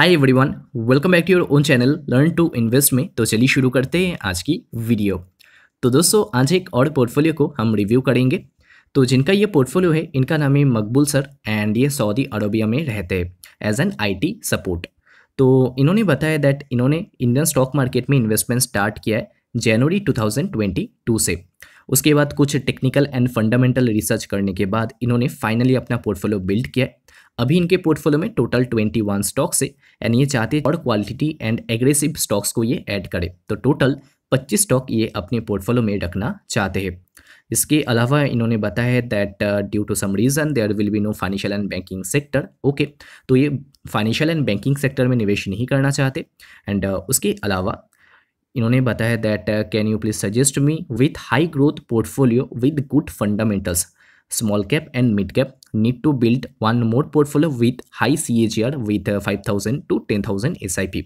hi everyone welcome back to your own channel learn to invest में तो चलिए शुरू करते हैं आज की वीडियो तो दोस्तों आज एक और पोर्टफोलियो को हम रिव्यू करेंगे तो जिनका ये पोर्टफोलियो है इनका नाम है मकबूल सर एंड ये सऊदी अरबिया में रहते हैं एज एन टी सपोर्ट तो इन्होंने बताया दैट इन्होंने इंडियन स्टॉक मार्केट में इन्वेस्टमेंट स्टार्ट किया है जनवरी टू से उसके बाद कुछ टेक्निकल एंड फंडामेंटल रिसर्च करने के बाद इन्होंने फाइनली अपना पोर्टफोलियो बिल्ड किया अभी इनके पोर्टफोलियो में टोटल 21 स्टॉक्स है एंड ये चाहते हैं और क्वालिटी एंड एग्रेसिव स्टॉक्स को ये ऐड करें तो टोटल 25 स्टॉक ये अपने पोर्टफोलियो में रखना चाहते हैं इसके अलावा इन्होंने बताया है that due to some reason there will be no financial and banking sector okay तो ये फाइनेंशियल एंड बैंकिंग सेक्टर में निवेश नहीं करना चाहते एंड uh, उसके अलावा इन्होंने बताया that can you please suggest me with high growth portfolio with good fundamentals small cap and mid cap need to build one more portfolio with high CAGR with 5000 uh, to 10000 SIP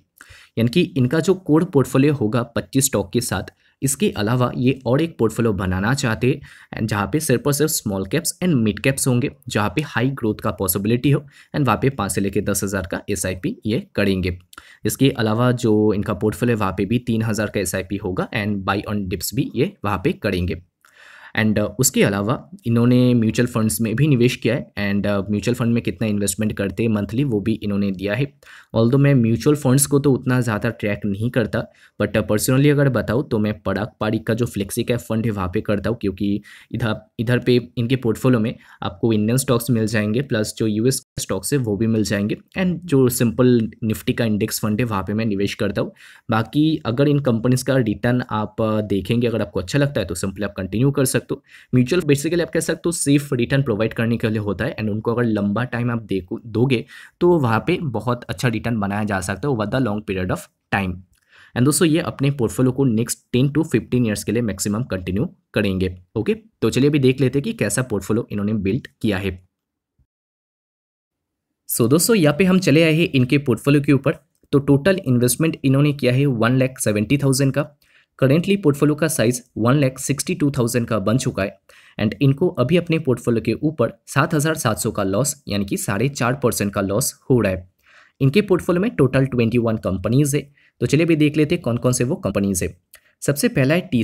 यानी कि इनका जो core portfolio होगा 25 stock के साथ इसके अलावा ये और एक पोर्टफोलियो बनाना चाहते हैं जहाँ पे सिर्फ और सिर्फ small caps and mid caps होंगे जहाँ पे हाई ग्रोथ का पॉसिबिलिटी हो एंड वहाँ पे पाँच से लेकर दस हज़ार का एस ये करेंगे इसके अलावा जो इनका पोर्टफोलियो वहाँ पे भी तीन हज़ार का एस होगा एंड बाई ऑन डिप्स भी ये वहाँ पर करेंगे एंड uh, उसके अलावा इन्होंने म्यूचुअल फंड्स में भी निवेश किया है एंड uh, म्यूचुअल फंड में कितना इन्वेस्टमेंट करते हैं मंथली वो भी इन्होंने दिया है ऑल दो मैं म्यूचुअल फंड्स को तो उतना ज़्यादा ट्रैक नहीं करता बट पर्सनली uh, अगर बताऊँ तो मैं पड़ाक पाड़ी का जो फ्लेक्सी कैप फंड है वहाँ पर करता हूँ क्योंकि इधर इधर पे इनके पोर्टफोलियो में आपको इंडियन स्टॉक्स मिल जाएंगे प्लस जो एस स्टॉक्स है वो भी मिल जाएंगे एंड जो सिंपल निफ्टी का इंडेक्स फंड है वहाँ पर मैं निवेश करता हूँ बाकी अगर इन कंपनीज का रिटर्न आप देखेंगे अगर आपको अच्छा लगता है तो सिंपली आप कंटिन्यू कर सकते सकते हो म्यूचुअल बेसिकली आप कह सकते हो सेफ रिटर्न प्रोवाइड करने के लिए होता है एंड उनको अगर लंबा टाइम आप देखो दोगे तो वहाँ पे बहुत अच्छा रिटर्न बनाया जा सकता है over the long period of time and दोस्तों ये अपने पोर्टफोलियो को next ten to fifteen years के लिए मैक्सिमम कंटिन्यू करेंगे ओके तो चलिए अभी देख लेते हैं कि कैसा पोर्टफोलियो इन्होंने बिल्ड किया है सो so, दोस्तों यहाँ पे हम चले आए हैं इनके पोर्टफोलियो के ऊपर तो टोटल इन्वेस्टमेंट इन्होंने किया है वन लैख सेवेंटी थाउजेंड का करेंटली पोर्टफोलियो का size one lakh sixty two thousand का बन चुका है एंड इनको अभी अपने पोर्टफोलियो के ऊपर सात हज़ार सात सौ का लॉस यानी कि साढ़े चार परसेंट का लॉस हो रहा है इनके पोर्टफोलियो में टोटल ट्वेंटी वन कंपनीज है तो चलिए अभी देख लेते हैं कौन कौन से वो कंपनीज है सबसे पहला है टी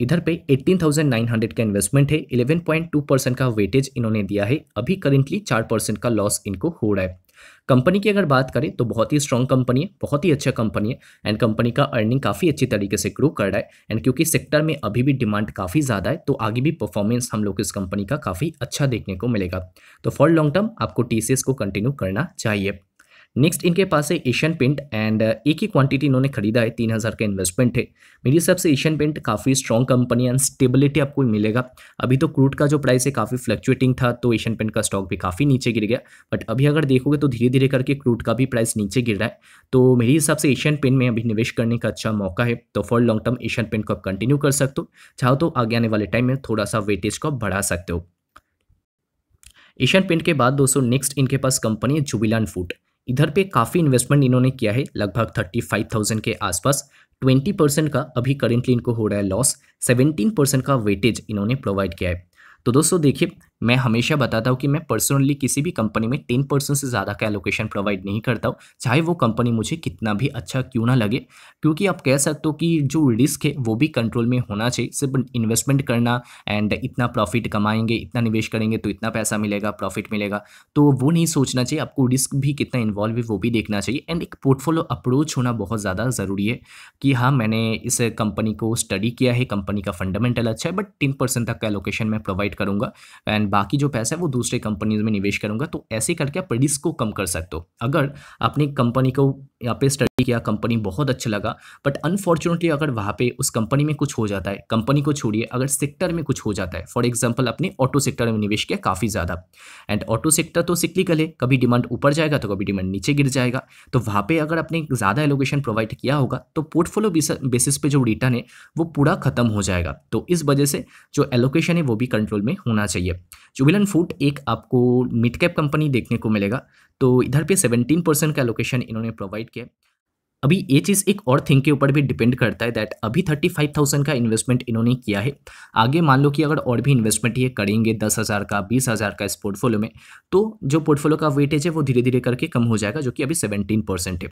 इधर पे 18,900 का इन्वेस्टमेंट है 11.2 परसेंट का वेटेज इन्होंने दिया है अभी करेंटली चार परसेंट का लॉस इनको हो रहा है कंपनी की अगर बात करें तो बहुत ही स्ट्रॉन्ग कंपनी है बहुत ही अच्छा कंपनी है एंड कंपनी का अर्निंग काफ़ी अच्छी तरीके से ग्रो कर रहा है एंड क्योंकि सेक्टर में अभी भी डिमांड काफ़ी ज़्यादा है तो आगे भी परफॉर्मेंस हम लोग इस कंपनी का काफ़ी अच्छा देखने को मिलेगा तो फॉर लॉन्ग टर्म आपको टी को कंटिन्यू करना चाहिए नेक्स्ट इनके पास है एशियन पेंट एंड एक ही क्वांटिटी इन्होंने खरीदा है तीन हज़ार का इन्वेस्टमेंट है मेरे हिसाब से एशियन पेंट काफ़ी स्ट्रॉन्ग कंपनी एंड स्टेबिलिटी आपको मिलेगा अभी तो क्रूड का जो प्राइस है काफ़ी फ्लक्चुएटिंग था तो एशियन पेंट का स्टॉक भी काफ़ी नीचे गिर गया बट अभी अगर देखोगे तो धीरे धीरे करके क्रूड का भी प्राइस नीचे गिर रहा है तो मेरे हिसाब से एशियन पेंट में अभी निवेश करने का अच्छा मौका है तो for long term Asian paint को आप कंटिन्यू कर सकते हो चाहो तो आगे आने वाले टाइम में थोड़ा सा वेटेज को आप बढ़ा सकते हो एशियन पेंट के बाद दोस्तों नेक्स्ट इनके पास कंपनी है जुबिलान फूड इधर पे काफ़ी इन्वेस्टमेंट इन्होंने किया है लगभग थर्टी फाइव थाउजेंड के आसपास ट्वेंटी परसेंट का अभी करेंटली इनको हो रहा है लॉस सेवेंटीन परसेंट का वेटेज इन्होंने प्रोवाइड किया है तो दोस्तों देखिए मैं हमेशा बताता हूँ कि मैं पर्सनली किसी भी कंपनी में टेन परसेंट से ज़्यादा का एलोकेशन प्रोवाइड नहीं करता हूँ चाहे वो कंपनी मुझे कितना भी अच्छा क्यों ना लगे क्योंकि आप कह सकते हो कि जो रिस्क है वो भी कंट्रोल में होना चाहिए सिर्फ इन्वेस्टमेंट करना एंड इतना प्रॉफिट कमाएंगे इतना निवेश करेंगे तो इतना पैसा मिलेगा प्रॉफिट मिलेगा तो वो नहीं सोचना चाहिए आपको रिस्क भी कितना इन्वॉल्व है वो भी देखना चाहिए एंड एक पोर्टफोलियो अप्रोच होना बहुत ज़्यादा ज़रूरी है कि हाँ मैंने इस कंपनी को स्टडी किया है कंपनी का फंडामेंटल अच्छा है बट टेन परसेंट तक का एलोकेशन मैं प्रोवाइड करूँगा एंड एंड बाकी जो पैसा है वो दूसरे कंपनीज में निवेश करूंगा तो ऐसे करके आप रिस्क को कम कर सकते हो अगर अपनी कंपनी को यहाँ पे स्टडी किया कंपनी बहुत अच्छा लगा बट अनफॉर्चुनेटली अगर वहाँ पे उस कंपनी में कुछ हो जाता है कंपनी को छोड़िए अगर सेक्टर में कुछ हो जाता है फॉर एग्जाम्पल अपने ऑटो सेक्टर में निवेश किया काफ़ी ज़्यादा एंड ऑटो सेक्टर तो सिक्लिकल है कभी डिमांड ऊपर जाएगा तो कभी डिमांड नीचे गिर जाएगा तो वहाँ पर अगर आपने ज़्यादा एलोकेशन प्रोवाइड किया होगा तो पोर्टफोलियो बेसिस पे जो रिटर्न है वो पूरा खत्म हो जाएगा तो इस वजह से जो एलोकेशन है वो भी कंट्रोल में होना चाहिए जुबिलन फूड एक आपको मिड कैप कंपनी देखने को मिलेगा तो इधर पे सेवेंटीन परसेंट का लोकेशन इन्होंने प्रोवाइड किया अभी ये चीज़ एक और थिंग के ऊपर भी डिपेंड करता है दैट अभी थर्टी फाइव थाउजेंड का इन्वेस्टमेंट इन्होंने किया है आगे मान लो कि अगर और भी इन्वेस्टमेंट ये करेंगे दस हज़ार का बीस हज़ार का इस पोर्टफोलियो में तो जो पोर्टफोलियो का वेटेज है वो धीरे धीरे करके कम हो जाएगा जो कि अभी सेवेंटीन परसेंट है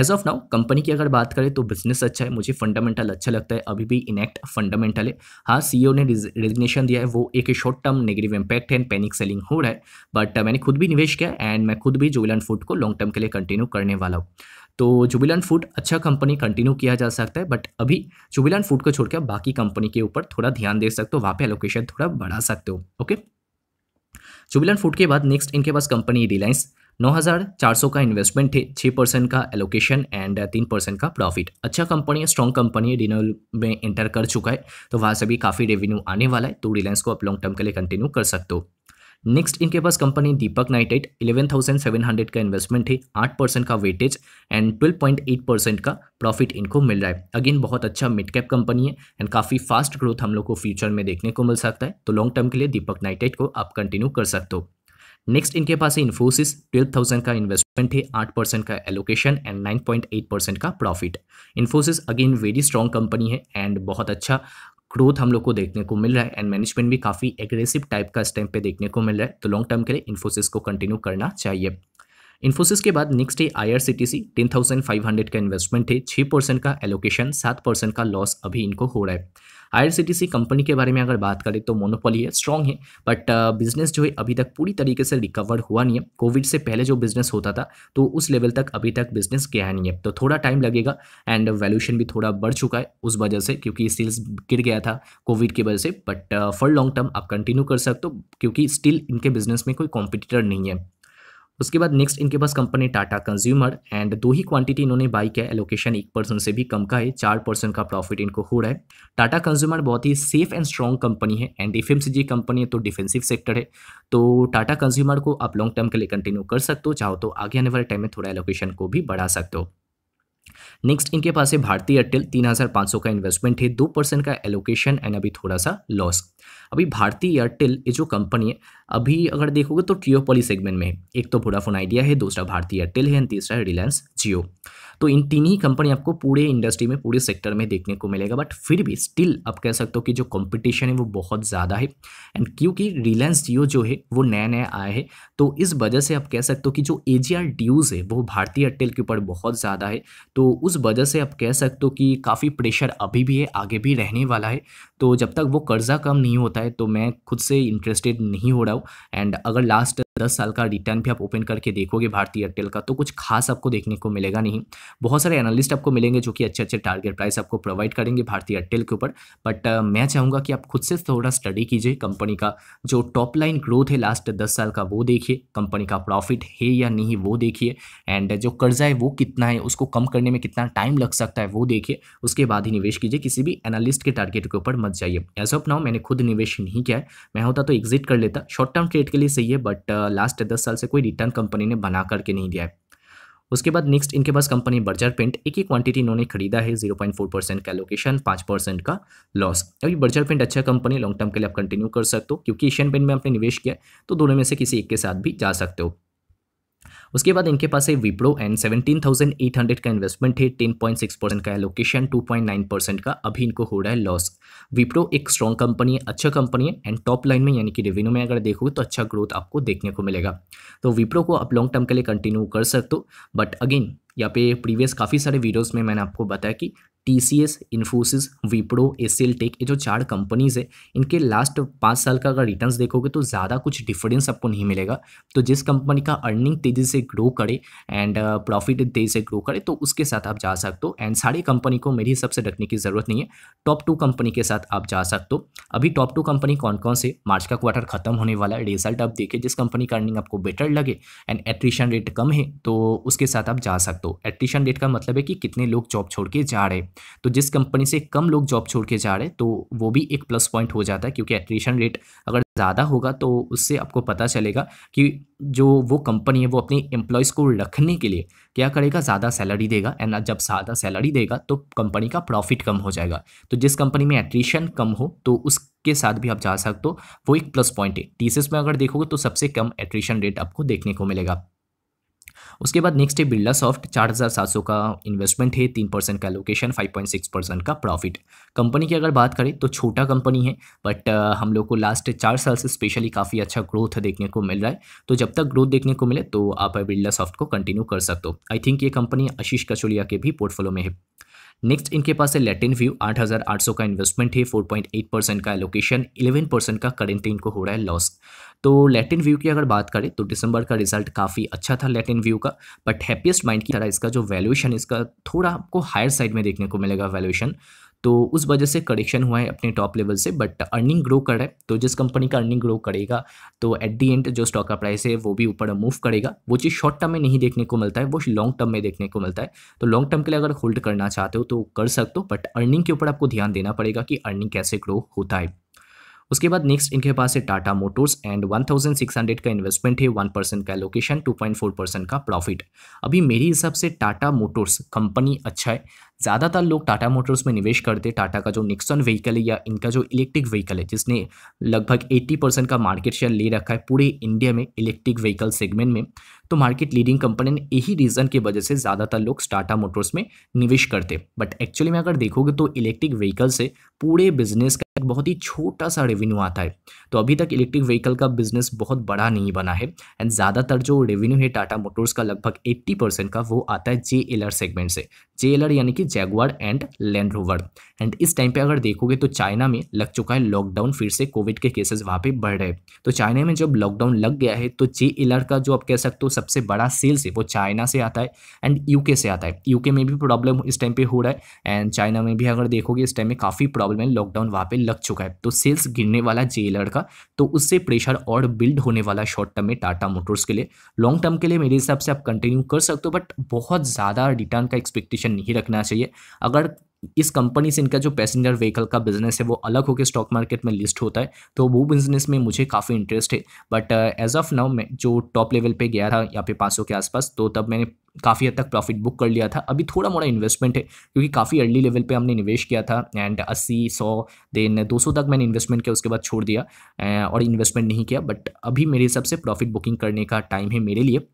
एज ऑफ नाउ कंपनी की अगर बात करें तो बिजनेस अच्छा है मुझे फंडामेंटल अच्छा लगता है अभी भी इनैक्ट फंडामेंटल है हाँ सी e ने रेजिग्नेशन दिया है वो एक शॉर्ट टर्म नेगेटिव इम्पैक्ट है पैनिक सेलिंग हो रहा है बट मैंने खुद भी निवेश किया एंड मैं खुद भी जोलन फूड को लॉन्ग टर्म के लिए कंटिन्यू करने वाला हूँ तो जुबिलेंट फूड अच्छा कंपनी कंटिन्यू किया जा सकता है बट अभी जुबिलेंट फूड को छोड़कर बाकी कंपनी के ऊपर थोड़ा ध्यान दे सकते हो वहाँ पे एलोकेशन थोड़ा बढ़ा सकते हो ओके जुबिलेंट फूड के बाद नेक्स्ट इनके पास कंपनी रिलायंस 9400 का इन्वेस्टमेंट अच्छा है छः परसेंट का एलोकेशन एंड तीन परसेंट का प्रॉफिट अच्छा कंपनी है स्ट्रॉन्ग कंपनी है रिनोल में एंटर कर चुका है तो वहाँ से भी काफ़ी रेवेन्यू आने वाला है तो रिलायंस को आप लॉन्ग टर्म के लिए कंटिन्यू कर सकते हो नेक्स्ट इनके पास कंपनी दीपक नाइटेट 11,700 का इन्वेस्टमेंट है 8 परसेंट का वेटेज एंड 12.8 परसेंट का प्रॉफिट इनको मिल रहा है अगेन बहुत अच्छा मिड कैप कंपनी है एंड काफ़ी फास्ट ग्रोथ हम लोग को फ्यूचर में देखने को मिल सकता है तो लॉन्ग टर्म के लिए दीपक नाइटेट को आप कंटिन्यू कर सकते हो नेक्स्ट इनके पास है इन्फोसिस ट्वेल्व थाउजेंड का इन्वेस्टमेंट है आठ परसेंट का allocation and nine point eight percent का profit Infosys again very strong company है एंड बहुत अच्छा ग्रोथ हम लोग को देखने को मिल रहा है एंड मैनेजमेंट भी काफ़ी एग्रेसिव टाइप का इस टाइम पे देखने को मिल रहा है तो लॉन्ग टर्म के लिए इन्फोसिस को कंटिन्यू करना चाहिए इन्फोसिस के बाद नेक्स्ट है फाइव हंड्रेड का इन्वेस्टमेंट है छः परसेंट का एलोकेशन सात परसेंट का लॉस अभी इनको हो रहा है I R C T C company के बारे में अगर बात करें तो मोनोपोली है स्ट्रॉन्ग है बट बिजनेस uh, जो है अभी तक पूरी तरीके से रिकवर हुआ नहीं है कोविड से पहले जो बिजनेस होता था तो उस लेवल तक अभी तक बिजनेस गया नहीं है तो थोड़ा टाइम लगेगा एंड वैल्यूशन भी थोड़ा बढ़ चुका है उस वजह से क्योंकि सेल्स गिर गया था कोविड की वजह से बट फॉर लॉन्ग टर्म आप कंटिन्यू कर सकते हो क्योंकि स्टिल इनके बिजनेस में कोई कॉम्पिटिटर नहीं है उसके बाद नेक्स्ट इनके पास कंपनी टाटा कंज्यूमर एंड दो ही क्वांटिटी इन्होंने बाई किया एलोकेशन एक परसेंट से भी कम का है चार परसेंट का प्रॉफिट इनको हो रहा है टाटा कंज्यूमर बहुत ही सेफ एंड स्ट्रॉन्ग कंपनी है एंड एफ कंपनी है तो डिफेंसिव सेक्टर है तो टाटा कंज्यूमर को आप लॉन्ग टर्म के लिए कंटिन्यू कर सकते हो चाहो तो आगे आने वाले टाइम में थोड़ा एलोकेशन को भी बढ़ा सकते हो नेक्स्ट इनके पास है भारतीय एयरटेल 3,500 का इन्वेस्टमेंट है दो परसेंट का एलोकेशन एंड अभी थोड़ा सा लॉस अभी भारतीय एयरटेल ये जो कंपनी है अभी अगर देखोगे तो पॉली सेगमेंट में एक तो वोडाफोन आइडिया है दूसरा भारतीय एयरटेल है तीसरा रिलायंस जियो तो इन तीन ही कंपनी आपको पूरे इंडस्ट्री में पूरे सेक्टर में देखने को मिलेगा बट फिर भी स्टिल आप कह सकते हो कि जो कंपटीशन है वो बहुत ज़्यादा है एंड क्योंकि रिलायंस जियो जो है वो नया नया आया है तो इस वजह से आप कह सकते हो कि जो ए ड्यूज़ है वो भारतीय एयरटेल के ऊपर बहुत ज़्यादा है तो उस वजह से आप कह सकते हो कि काफ़ी प्रेशर अभी भी है आगे भी रहने वाला है तो जब तक वो कर्ज़ा कम नहीं होता है तो मैं खुद से इंटरेस्टेड नहीं हो रहा बताऊँ एंड अगर लास्ट दस साल का रिटर्न भी आप ओपन करके देखोगे भारतीय एयरटेल का तो कुछ खास आपको देखने को मिलेगा नहीं बहुत सारे एनालिस्ट आपको मिलेंगे जो कि अच्छे अच्छे टारगेट प्राइस आपको प्रोवाइड करेंगे भारतीय एयरटेल के ऊपर बट uh, मैं चाहूँगा कि आप खुद से थोड़ा स्टडी कीजिए कंपनी का जो टॉप लाइन ग्रोथ है लास्ट दस साल का वो देखिए कंपनी का प्रॉफिट है या नहीं वो देखिए एंड जो कर्जा है वो कितना है उसको कम करने में कितना टाइम लग सकता है वो देखिए उसके बाद ही निवेश कीजिए किसी भी एनालिस्ट के टारगेट के ऊपर मत जाइए एज ऑफ नाउ मैंने खुद निवेश नहीं किया है मैं होता तो एग्जिट कर लेता शॉर्ट शॉर्ट टर्म ट्रेड के लिए सही है बट लास्ट uh, दस साल से कोई रिटर्न कंपनी ने बना करके नहीं दिया है उसके बाद नेक्स्ट इनके पास कंपनी बर्जर पेंट एक ही क्वांटिटी इन्होंने खरीदा है जीरो पॉइंट फोर परसेंट का लोकेशन पाँच परसेंट का लॉस अभी बर्जर पेंट अच्छा कंपनी लॉन्ग टर्म के लिए आप कंटिन्यू कर सकते हो क्योंकि एशियन पेंट में आपने निवेश किया तो दोनों में से किसी एक के साथ भी जा सकते हो उसके बाद इनके पास है विप्रो एंड 17,800 का इन्वेस्टमेंट है 10.6 परसेंट का एलोकेशन 2.9 परसेंट का अभी इनको हो रहा है लॉस विप्रो एक स्ट्रॉन्ग कंपनी है अच्छा कंपनी है एंड टॉप लाइन में यानी कि रेवेन्यू में अगर देखोगे तो अच्छा ग्रोथ आपको देखने को मिलेगा तो विप्रो को आप लॉन्ग टर्म के लिए कंटिन्यू कर सकते हो बट अगेन यहाँ पे प्रीवियस काफ़ी सारे वीडियोस में मैंने आपको बताया कि T C S Infosys Wipro L tech ये जो चार कंपनीज़ है इनके लास्ट पाँच साल का अगर रिटर्न्स देखोगे तो ज़्यादा कुछ डिफरेंस आपको नहीं मिलेगा तो जिस कंपनी का अर्निंग तेज़ी से ग्रो करे एंड प्रॉफिट uh, तेज़ी से ग्रो करे तो उसके साथ आप जा सकते हो एंड सारी कंपनी को मेरे हिसाब से रखने की ज़रूरत नहीं है टॉप टू कंपनी के साथ आप जा सकते हो अभी टॉप टू कंपनी कौन कौन से मार्च का क्वार्टर खत्म होने वाला है रिजल्ट आप देखें जिस कंपनी का अर्निंग आपको बेटर लगे एंड एट्रिशन रेट कम है तो उसके साथ आप जा सकते हो एट्रिशन रेट का मतलब है कि कितने लोग जॉब छोड़ के जा रहे हैं तो जिस कंपनी से कम लोग जॉब छोड़ के जा रहे हैं तो वो भी एक प्लस पॉइंट हो जाता है क्योंकि एट्रीशन रेट अगर ज़्यादा होगा तो उससे आपको पता चलेगा कि जो वो कंपनी है वो अपनी एम्प्लॉयज़ को रखने के लिए क्या करेगा ज़्यादा सैलरी देगा एंड जब ज़्यादा सैलरी देगा तो कंपनी का प्रॉफिट कम हो जाएगा तो जिस कंपनी में एट्रीशन कम हो तो उसके साथ भी आप जा सकते हो वो एक प्लस पॉइंट है टीसीस में अगर देखोगे तो सबसे कम एट्रीशन रेट आपको देखने को मिलेगा उसके बाद नेक्स्ट है बिरला सॉफ्ट चार हज़ार सात सौ का इन्वेस्टमेंट है तीन परसेंट का location five point six percent का प्रॉफिट कंपनी की अगर बात करें तो छोटा कंपनी है बट uh, हम लोग को लास्ट चार साल से स्पेशली काफ़ी अच्छा ग्रोथ देखने को मिल रहा है तो जब तक ग्रोथ देखने को मिले तो आप बिरला सॉफ्ट को कंटिन्यू कर सकते हो आई थिंक ये कंपनी आशीष कचोलिया के भी पोर्टफोलियो में है नेक्स्ट इनके पास है लेटिन व्यू 8,800 का इन्वेस्टमेंट है 4.8 परसेंट का एलोकेशन 11 परसेंट का करेंटली इनको हो रहा है लॉस तो लेटिन व्यू की अगर बात करें तो दिसंबर का रिजल्ट काफ़ी अच्छा था लेटिन व्यू का बट हैप्पीएस्ट माइंड की तरह इसका जो वैल्यूएशन इसका थोड़ा आपको हायर साइड में देखने को मिलेगा वैल्यूएशन तो उस वजह से करेक्शन हुआ है अपने टॉप लेवल से बट अर्निंग ग्रो कर रहा है तो जिस कंपनी का अर्निंग ग्रो करेगा तो एट दी एंड जो स्टॉक का प्राइस है वो भी ऊपर मूव करेगा वो चीज़ शॉर्ट टर्म में नहीं देखने को मिलता है वो लॉन्ग टर्म में देखने को मिलता है तो लॉन्ग टर्म के लिए अगर होल्ड करना चाहते हो तो कर सकते हो बट अर्निंग के ऊपर आपको ध्यान देना पड़ेगा कि अर्निंग कैसे ग्रो होता है उसके बाद नेक्स्ट इनके पास है टाटा मोटर्स एंड 1600 का इन्वेस्टमेंट है 1 परसेंट का लोकेशन 2.4 परसेंट का प्रॉफिट अभी मेरे हिसाब से टाटा मोटर्स कंपनी अच्छा है ज़्यादातर लोग टाटा मोटर्स में निवेश करते टाटा का जो निक्सन व्हीकल है या इनका जो इलेक्ट्रिक व्हीकल है जिसने लगभग 80 परसेंट का मार्केट शेयर ले रखा है पूरे इंडिया में इलेक्ट्रिक व्हीकल सेगमेंट में तो मार्केट लीडिंग कंपनी ने यही रीज़न की वजह से ज़्यादातर लोग टाटा मोटर्स में निवेश करते बट एक्चुअली में अगर देखोगे तो इलेक्ट्रिक व्हीकल से पूरे बिजनेस का एक बहुत ही छोटा सा रेवेन्यू आता है तो अभी तक इलेक्ट्रिक व्हीकल का बिजनेस बहुत बड़ा नहीं बना है एंड ज़्यादातर जो रेवेन्यू है टाटा मोटर्स का लगभग 80 परसेंट का वो आता है जे सेगमेंट से जेएलआर यानी कि Jaguar and Land Rover and इस टाइम पे अगर देखोगे तो चाइना में लग चुका है लॉकडाउन फिर से कोविड के केसेस वहाँ पे बढ़ रहे हैं तो चाइना में जब लॉकडाउन लग गया है तो जे एलर का जो आप कह सकते हो सबसे बड़ा सेल्स है वो चाइना से आता है एंड यूके से आता है यूके में भी प्रॉब्लम इस टाइम पर हो रहा है एंड चाइना में भी अगर देखोगे इस टाइम में काफ़ी प्रॉब्लम है लॉकडाउन वहाँ पर लग चुका है तो सेल्स गिरने वाला जे एलर का तो उससे प्रेशर और बिल्ड होने वाला शॉर्ट टर्म में टाटा मोटर्स के लिए लॉन्ग टर्म के लिए मेरे हिसाब से आप कंटिन्यू कर सकते हो बट बहुत ज़्यादा रिटर्न का एक्सपेक्टेशन रिलेशन नहीं रखना चाहिए अगर इस कंपनी से इनका जो पैसेंजर व्हीकल का बिजनेस है वो अलग होकर स्टॉक मार्केट में लिस्ट होता है तो वो बिजनेस में मुझे काफ़ी इंटरेस्ट है बट एज ऑफ नाउ मैं जो टॉप लेवल पे गया था यहाँ पे पाँच के आसपास तो तब मैंने काफ़ी हद तक प्रॉफिट बुक कर लिया था अभी थोड़ा मोड़ा इन्वेस्टमेंट है क्योंकि काफ़ी अर्ली लेवल पे हमने निवेश किया था एंड अस्सी सौ देन दो सौ तक मैंने इन्वेस्टमेंट किया उसके बाद छोड़ दिया और इन्वेस्टमेंट नहीं किया बट अभी मेरे हिसाब से प्रॉफिट बुकिंग करने का टाइम है मेरे लिए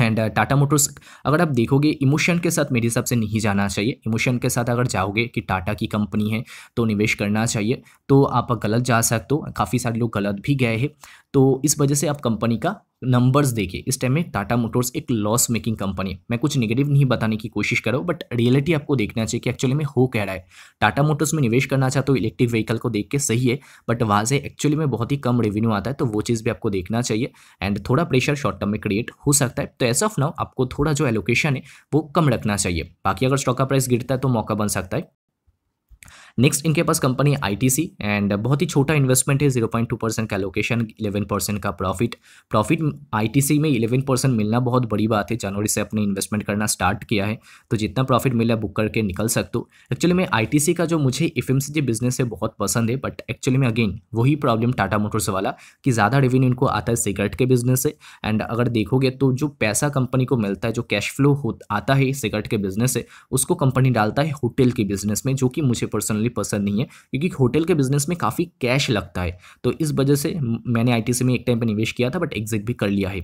एंड टाटा मोटर्स अगर आप देखोगे इमोशन के साथ मेरे हिसाब से नहीं जाना चाहिए इमोशन के साथ अगर जाओगे कि टाटा की कंपनी है तो निवेश करना चाहिए तो आप गलत जा सकते हो काफ़ी सारे लोग गलत भी गए हैं तो इस वजह से आप कंपनी का नंबर्स देखिए इस टाइम में टाटा मोटर्स एक लॉस मेकिंग कंपनी है मैं कुछ नेगेटिव नहीं बताने की कोशिश कर रहा हूँ बट रियलिटी आपको देखना चाहिए कि एक्चुअली में हो कह रहा है टाटा मोटर्स में निवेश करना चाहते हूँ इलेक्ट्रिक व्हीकल को देख के सही है बट वहाँ से एक्चुअली में बहुत ही कम रेवेन्यू आता है तो वो चीज़ भी आपको देखना चाहिए एंड थोड़ा प्रेशर शॉर्ट टर्म में क्रिएट हो सकता है तो एस ऑफ नाउ आपको थोड़ा जो एलोकेशन है वो कम रखना चाहिए बाकी अगर स्टॉक का प्राइस गिरता है तो मौका बन सकता है नेक्स्ट इनके पास कंपनी सी एंड बहुत ही छोटा इन्वेस्टमेंट है जीरो पॉइंट टू परसेंट का लोकेशन इलेवन परसेंट का प्रॉफिट प्रॉफिट सी में इलेवन परसेंट मिलना बहुत बड़ी बात है जनवरी से अपने इन्वेस्टमेंट करना स्टार्ट किया है तो जितना प्रॉफिट मिला बुक करके निकल सकते हो एक्चुअली में आई का जो मुझे एफ बिजनेस है बहुत पसंद है बट एक्चुअली में अगेन वही प्रॉब्लम टाटा मोटर्स वाला कि ज़्यादा रेवेन्यू इनको आता है सिगरेट के बिजनेस से एंड अगर देखोगे तो जो पैसा कंपनी को मिलता है जो कैश फ्लो आता है सिगरेट के बिजनेस से उसको कंपनी डालता है होटल के बिजनेस में जो कि मुझे पर्सनली पर्सनली पसंद नहीं है क्योंकि होटल के बिजनेस में काफ़ी कैश लगता है तो इस वजह से मैंने आई में एक टाइम पर निवेश किया था बट एग्जिट भी कर लिया है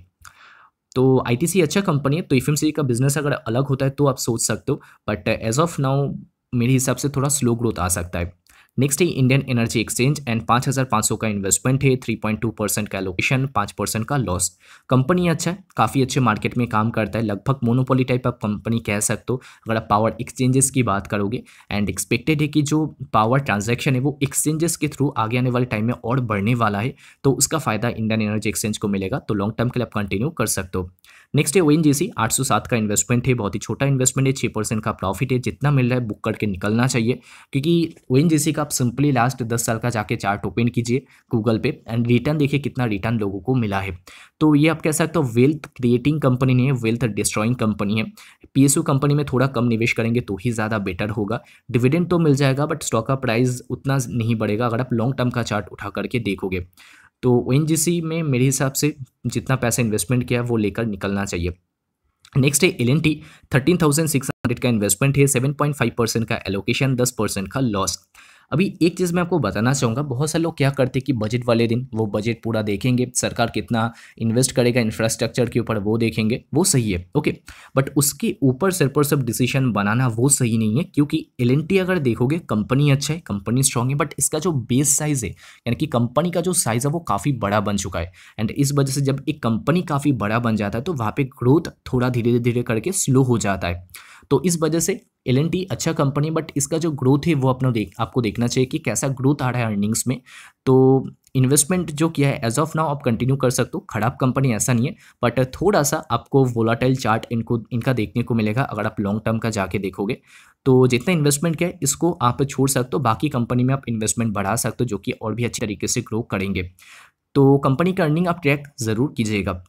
तो आई अच्छा कंपनी है तो एफ का बिजनेस अगर अलग होता है तो आप सोच सकते हो बट एज ऑफ नाउ मेरे हिसाब से थोड़ा स्लो ग्रोथ आ सकता है नेक्स्ट है इंडियन एनर्जी एक्सचेंज एंड 5,500 का इन्वेस्टमेंट है 3.2 परसेंट का एलोकेशन 5 परसेंट का लॉस कंपनी अच्छा है काफ़ी अच्छे मार्केट में काम करता है लगभग मोनोपोली टाइप आप कंपनी कह सकते हो अगर आप पावर एक्सचेंजेस की बात करोगे एंड एक्सपेक्टेड है कि जो पावर ट्रांजेक्शन है वो एक्सचेंजेस के थ्रू आगे आने वाले टाइम में और बढ़ने वाला है तो उसका फायदा इंडियन एनर्जी एक्सचेंज को मिलेगा तो लॉन्ग टर्म के लिए आप कंटिन्यू कर सकते हो नेक्स्ट है ओ आठ सौ सात का इन्वेस्टमेंट है बहुत ही छोटा इन्वेस्टमेंट है छः परसेंट का प्रॉफिट है जितना मिल रहा है बुक करके निकलना चाहिए क्योंकि ओ का आप सिंपली लास्ट दस साल का जाके चार्ट ओपन कीजिए गूगल पे एंड रिटर्न देखिए कितना रिटर्न लोगों को मिला है तो ये आप कह सकते हो वेल्थ क्रिएटिंग कंपनी नहीं है वेल्थ डिस्ट्रॉइंग कंपनी है पी कंपनी में थोड़ा कम निवेश करेंगे तो ही ज़्यादा बेटर होगा डिविडेंड तो मिल जाएगा बट स्टॉक का प्राइस उतना नहीं बढ़ेगा अगर आप लॉन्ग टर्म का चार्ट उठा करके देखोगे तो ओ में मेरे हिसाब से जितना पैसा इन्वेस्टमेंट किया वो लेकर निकलना चाहिए नेक्स्ट है L N thirteen thousand six hundred का इन्वेस्टमेंट है सेवन पॉइंट फाइव परसेंट का एलोकेशन दस परसेंट का लॉस अभी एक चीज़ मैं आपको बताना चाहूँगा बहुत सारे लोग क्या करते कि बजट वाले दिन वो बजट पूरा देखेंगे सरकार कितना इन्वेस्ट करेगा इंफ्रास्ट्रक्चर के ऊपर वो देखेंगे वो सही है ओके बट उसके ऊपर सिर पर सब डिसीजन बनाना वो सही नहीं है क्योंकि एल अगर देखोगे कंपनी अच्छा है कंपनी स्ट्रांग है बट इसका जो बेस साइज़ है यानी कि कंपनी का जो साइज़ है वो काफ़ी बड़ा बन चुका है एंड इस वजह से जब एक कंपनी काफ़ी बड़ा बन जाता है तो वहाँ पर ग्रोथ थोड़ा धीरे धीरे करके स्लो हो जाता है तो इस वजह से एल अच्छा कंपनी बट इसका जो ग्रोथ है वो अपना देख आपको देखना चाहिए कि कैसा ग्रोथ आ रहा है अर्निंग्स में तो इन्वेस्टमेंट जो किया है एज ऑफ नाउ आप कंटिन्यू कर सकते हो खराब कंपनी ऐसा नहीं है बट थोड़ा सा आपको वोलाटाइल चार्ट इनको इनका देखने को मिलेगा अगर आप लॉन्ग टर्म का जाके देखोगे तो जितना इन्वेस्टमेंट किया है इसको आप छोड़ सकते हो बाकी कंपनी में आप इन्वेस्टमेंट बढ़ा सकते हो जो कि और भी अच्छे तरीके से ग्रो करेंगे तो कंपनी का अर्निंग आप ट्रैक ज़रूर कीजिएगा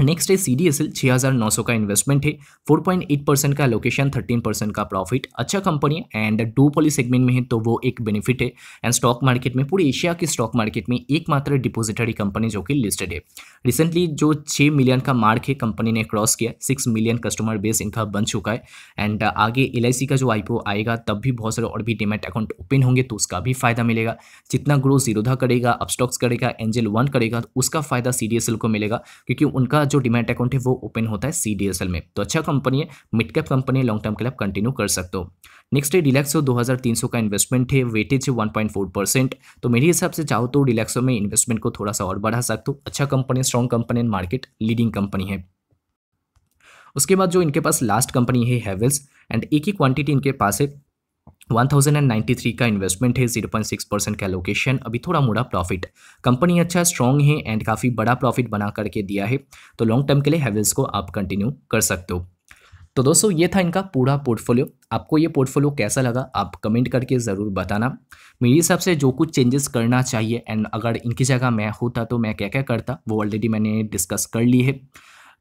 नेक्स्ट है सी डी एस एल छः हज़ार नौ सौ का इन्वेस्टमेंट है फोर पॉइंट एट परसेंट का लोकेशन थर्टीन परसेंट का प्रॉफिट अच्छा कंपनी है एंड टू पॉली सेगमेंट में है तो वो एक बेनिफिट है एंड स्टॉक मार्केट में पूरे एशिया के स्टॉक मार्केट में एकमात्र डिपोजिटरी कंपनी जो कि लिस्टेड है रिसेंटली जो छः मिलियन का मार्क है कंपनी ने क्रॉस किया सिक्स मिलियन कस्टमर बेस इनका बन चुका है एंड आगे एल आई सी का जो आई पी ओ आएगा तब भी बहुत सारे और भी डिमेट अकाउंट ओपन होंगे तो उसका भी फायदा मिलेगा जितना ग्रोथ जीरोधा करेगा अपस्टॉक्स करेगा एंजल वन करेगा तो उसका फायदा सी डी एस एल को मिलेगा क्योंकि उनका का जो डिमेट अकाउंट है वो ओपन होता है सी में तो अच्छा कंपनी है मिड कैप कंपनी है लॉन्ग टर्म के लिए आप कंटिन्यू कर सकते हो नेक्स्ट है डिलेक्सो 2300 का इन्वेस्टमेंट है वेटेज है 1.4 परसेंट तो मेरे हिसाब से चाहो तो डिलेक्सो में इन्वेस्टमेंट को थोड़ा सा और बढ़ा सकते हो अच्छा company strong company and market leading company है उसके बाद जो इनके पास लास्ट कंपनी है हैवेल्स एंड एक ही क्वांटिटी इनके पास है 1093 का इन्वेस्टमेंट है 0.6 परसेंट का लोकेशन अभी थोड़ा मोड़ा प्रॉफिट कंपनी अच्छा स्ट्रॉन्ग है एंड काफ़ी बड़ा प्रॉफिट बना करके दिया है तो लॉन्ग टर्म के लिए हैवल्स को आप कंटिन्यू कर सकते हो तो दोस्तों ये था इनका पूरा पोर्टफोलियो आपको ये पोर्टफोलियो कैसा लगा आप कमेंट करके ज़रूर बताना मेरे हिसाब से जो कुछ चेंजेस करना चाहिए एंड अगर इनकी जगह मैं होता तो मैं क्या क्या करता वो ऑलरेडी मैंने डिस्कस कर ली है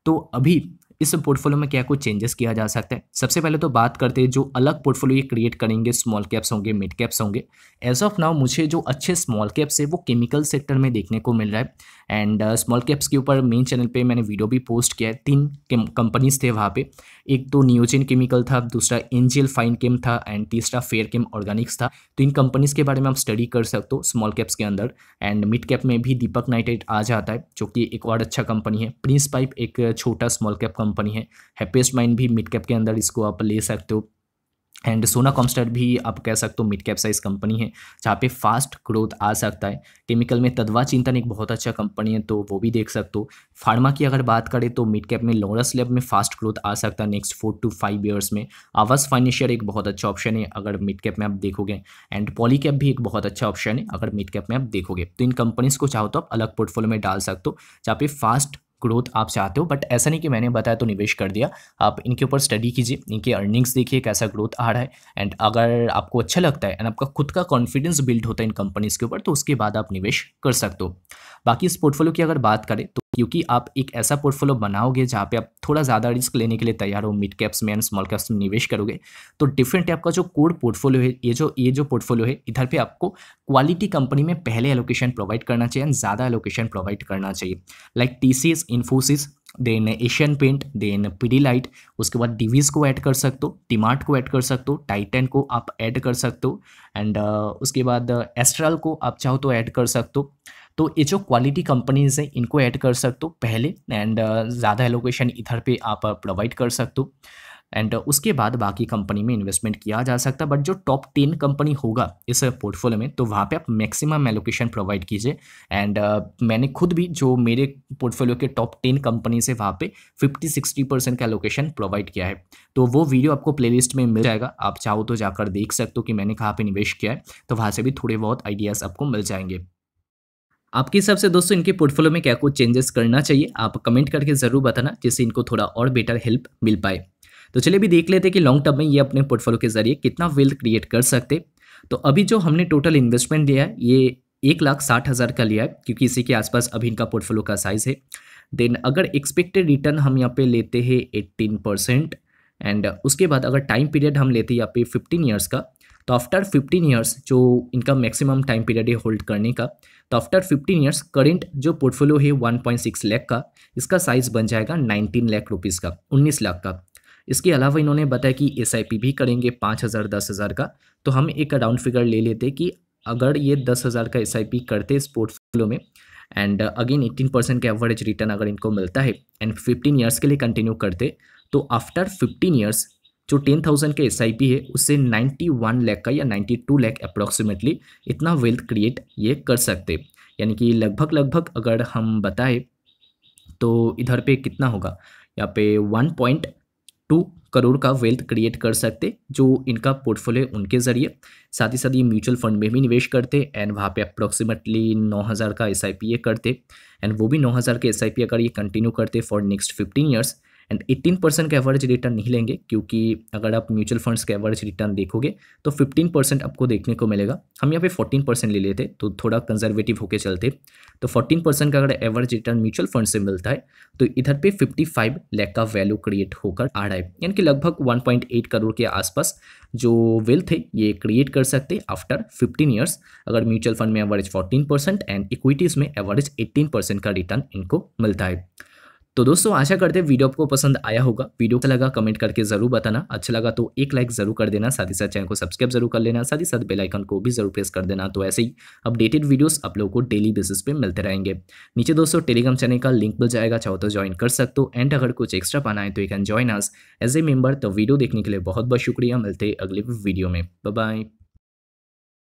तो अभी इस पोर्टफोलियो में क्या कुछ चेंजेस किया जा सकता है सबसे पहले तो बात करते हैं जो अलग पोर्टफोलियो ये क्रिएट करेंगे स्मॉल कैप्स होंगे मिड कैप्स होंगे एज ऑफ नाउ मुझे जो अच्छे स्मॉल कैप्स है वो केमिकल सेक्टर में देखने को मिल रहा है एंड स्मॉल कैप्स के ऊपर मेन चैनल पर मैंने वीडियो भी पोस्ट किया है तीन कंपनीज थे वहाँ पर एक तो नियोजिन केमिकल था दूसरा एंजियल फाइन केम था एंड तीसरा फेयर केम ऑर्गेनिक्स था तो इन कंपनीज के बारे में आप स्टडी कर सकते हो स्मॉल कैप्स के अंदर एंड मिड कैप में भी दीपक नाइटेड आ जाता है जो कि एक और अच्छा कंपनी है प्रिंस पाइप एक छोटा स्मॉल कैप कंपनी कंपनी है हैप्पीस्ट माइंड भी मिड कैप के अंदर इसको आप ले सकते हो एंड सोना कॉम्स्टर भी आप कह सकते हो मिड कैप साइज कंपनी है जहाँ पे फास्ट ग्रोथ आ सकता है केमिकल में तदवा चिंतन एक बहुत अच्छा कंपनी है तो वो भी देख सकते हो फार्मा की अगर बात करें तो मिड कैप में लोरस लैब में फास्ट ग्रोथ आ सकता है next four to five years में आवास फाइनेंशियल एक बहुत अच्छा ऑप्शन है अगर मिड कैप में आप देखोगे एंड पॉली कैप भी एक बहुत अच्छा ऑप्शन है अगर मिड कैप में आप देखोगे तो इन कंपनीज को चाहो तो आप अलग पोर्टफोलियो में डाल सकते हो जहाँ पे फास्ट ग्रोथ आप चाहते हो बट ऐसा नहीं कि मैंने बताया तो निवेश कर दिया आप इनके ऊपर स्टडी कीजिए इनके अर्निंग्स देखिए कैसा ग्रोथ आ रहा है एंड अगर आपको अच्छा लगता है एंड आपका खुद का कॉन्फिडेंस बिल्ड होता है इन कंपनीज़ के ऊपर तो उसके बाद आप निवेश कर सकते हो बाकी इस पोर्टफोलियो की अगर बात करें तो क्योंकि आप एक ऐसा पोर्टफोलियो बनाओगे जहाँ पे आप थोड़ा ज़्यादा रिस्क लेने के लिए तैयार हो मिड कैप्स में एंड स्मॉल कैप्स में निवेश करोगे तो डिफरेंट टाइप का जो कोर पोर्टफोलियो है ये जो ये जो पोर्टफोलियो है इधर पे आपको क्वालिटी कंपनी में पहले एलोकेशन प्रोवाइड करना चाहिए एंड ज़्यादा एलोकेशन प्रोवाइड करना चाहिए like T C S Infosys then Asian paint then Pidilite उसके बाद डिवीज को ऐड कर सकते हो टिमार्ट को ऐड कर सकते हो टाइटन को आप ऐड कर सकते हो एंड uh, उसके बाद एस्ट्रल uh, को आप चाहो तो ऐड कर सकते हो तो ये जो क्वालिटी कंपनीज हैं इनको ऐड कर सकते हो पहले एंड uh, ज़्यादा एलोकेशन इधर पे आप प्रोवाइड uh, कर सकते हो एंड uh, उसके बाद बाकी कंपनी में इन्वेस्टमेंट किया जा सकता है बट जो टॉप टेन कंपनी होगा इस पोर्टफोलियो में तो वहाँ पे आप मैक्सिमम एलोकेशन प्रोवाइड कीजिए एंड uh, मैंने खुद भी जो मेरे पोर्टफोलियो के टॉप टेन कंपनी से वहाँ पे फिफ्टी सिक्सटी परसेंट का एलोकेशन प्रोवाइड किया है तो वो वीडियो आपको प्लेलिस्ट में मिल जाएगा आप चाहो तो जाकर देख सकते हो कि मैंने कहाँ पर निवेश किया है तो वहाँ से भी थोड़े बहुत आइडियाज़ आपको मिल जाएंगे आपके हिसाब से दोस्तों इनके पोर्टफोलियो में क्या कुछ चेंजेस करना चाहिए आप कमेंट करके ज़रूर बताना जिससे इनको थोड़ा और बेटर हेल्प मिल पाए तो चलिए भी देख लेते हैं कि लॉन्ग टर्म में ये अपने पोर्टफोलियो के जरिए कितना वेल्थ क्रिएट कर सकते तो अभी जो हमने टोटल इन्वेस्टमेंट लिया है ये एक लाख साठ हज़ार का लिया है क्योंकि इसी के आसपास अभी इनका पोर्टफोलियो का साइज़ है देन अगर एक्सपेक्टेड रिटर्न हम यहाँ पे लेते हैं एट्टीन परसेंट एंड उसके बाद अगर टाइम पीरियड हम लेते हैं यहाँ पे फिफ्टीन ईयर्स का तो आफ्टर फिफ्टीन ईयर्स जो इनका मैक्सिमम टाइम पीरियड है होल्ड करने का तो आफ्टर फिफ्टीन ईयर्स करंट जो पोर्टफोलियो है वन पॉइंट सिक्स लाख का इसका साइज बन जाएगा नाइनटीन लाख रुपीज़ का उन्नीस लाख का इसके अलावा इन्होंने बताया कि एस भी करेंगे पाँच हज़ार दस हज़ार का तो हम एक राउंड फिगर ले लेते कि अगर ये दस हज़ार का एस करते इस पोर्टफोलियो में एंड अगेन एट्टीन परसेंट का एवरेज रिटर्न अगर इनको मिलता है एंड फिफ्टीन ईयर्स के लिए कंटिन्यू करते तो आफ्टर फिफ्टीन ईयर्स जो टेन थाउजेंड का एस आई पी है उससे नाइन्टी वन लैख का या नाइन्टी टू लैख अप्रॉक्सीमेटली इतना वेल्थ क्रिएट ये कर सकते यानी कि लगभग लगभग अगर हम बताएं तो इधर पे कितना होगा यहाँ पे वन पॉइंट टू करोड़ का वेल्थ क्रिएट कर सकते जो इनका पोर्टफोलियो उनके ज़रिए साथ ही साथ ये म्यूचुअल फंड में भी निवेश करते एंड वहाँ पे अप्रॉक्सीमेटली नौ हज़ार का एस ये करते एंड वो भी नौ हज़ार के एस अगर ये कंटिन्यू करते for next fifteen years and 18 percent का एवरेज रिटर्न नहीं लेंगे क्योंकि अगर आप म्यूचुअल फंड्स का एवरेज रिटर्न देखोगे तो 15 परसेंट आपको देखने को मिलेगा हम यहाँ पे 14 परसेंट ले लेते तो थोड़ा कंजर्वेटिव होकर चलते तो 14 परसेंट का अगर एवरेज रिटर्न म्यूचुअल फंड से मिलता है तो इधर पे 55 लैक का वैल्यू क्रिएट होकर आ रहा है यानी कि लगभग एट करोड़ के आसपास जो वेल्थ है ये क्रिएट कर सकते आफ्टर फिफ्टीन ईयर्स अगर म्यूचुअल फंड में average fourteen percent and equities में एवरेज एट्टीन परसेंट का रिटर्न इनको मिलता है तो दोस्तों आशा करते हैं वीडियो आपको पसंद आया होगा वीडियो अच्छा लगा कमेंट करके जरूर बताना अच्छा लगा तो एक लाइक जरूर कर देना साथ ही साथ चैनल को सब्सक्राइब जरूर कर लेना साथ ही साथ बेल आइकन को भी जरूर प्रेस कर देना तो ऐसे ही अपडेटेड वीडियोस आप लोगों को डेली बेसिस पे मिलते रहेंगे नीचे दोस्तों टेलीग्राम चैनल का लिंक मिल जाएगा चाहो तो ज्वाइन कर सकते हो एंड अगर कुछ एक्स्ट्रा पाना है तो यू कैन ज्वाइन आज एज ए मेम्बर तो वीडियो देखने के लिए बहुत बहुत शुक्रिया मिलते अगले वीडियो में बाय